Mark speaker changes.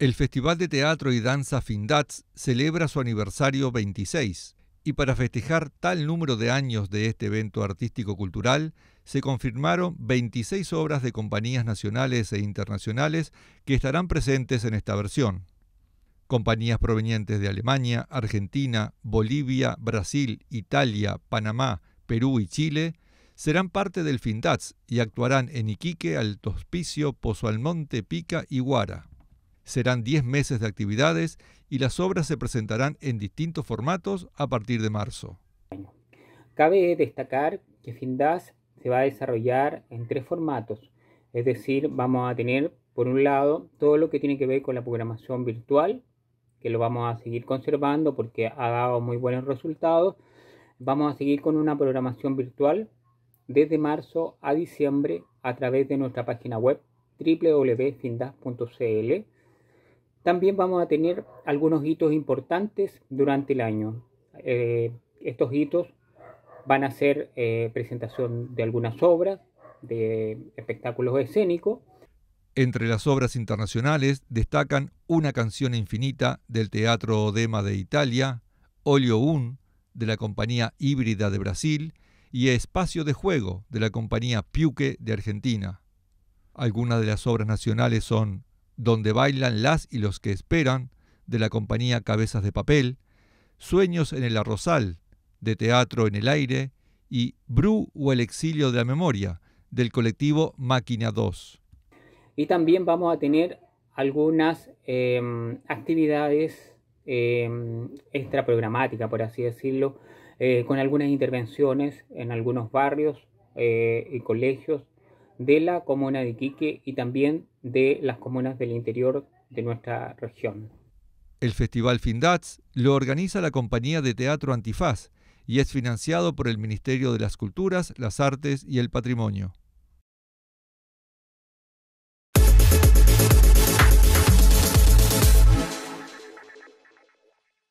Speaker 1: El Festival de Teatro y Danza Findats celebra su aniversario 26 y para festejar tal número de años de este evento artístico-cultural se confirmaron 26 obras de compañías nacionales e internacionales que estarán presentes en esta versión. Compañías provenientes de Alemania, Argentina, Bolivia, Brasil, Italia, Panamá, Perú y Chile serán parte del Findats y actuarán en Iquique, Altospicio, Pozo Almonte, Pica y Guara. Serán 10 meses de actividades y las obras se presentarán en distintos formatos a partir de marzo.
Speaker 2: Cabe destacar que FINDAS se va a desarrollar en tres formatos, es decir, vamos a tener por un lado todo lo que tiene que ver con la programación virtual, que lo vamos a seguir conservando porque ha dado muy buenos resultados. Vamos a seguir con una programación virtual desde marzo a diciembre a través de nuestra página web www.findas.cl también vamos a tener algunos hitos importantes durante el año. Eh, estos hitos van a ser eh, presentación de algunas obras, de espectáculos escénicos.
Speaker 1: Entre las obras internacionales destacan Una canción infinita del Teatro Odema de Italia, Olio Un de la compañía Híbrida de Brasil y Espacio de Juego de la compañía Piuque de Argentina. Algunas de las obras nacionales son donde bailan las y los que esperan, de la compañía Cabezas de Papel, Sueños en el Arrozal, de Teatro en el Aire, y Bru o el Exilio de la Memoria, del colectivo Máquina 2.
Speaker 2: Y también vamos a tener algunas em, actividades eh, extraprogramáticas, por así decirlo, eh, con algunas intervenciones en algunos barrios eh, y colegios de la comuna de Quique y también de las comunas del interior de nuestra región.
Speaker 1: El Festival Findats lo organiza la compañía de teatro Antifaz y es financiado por el Ministerio de las Culturas, las Artes y el Patrimonio.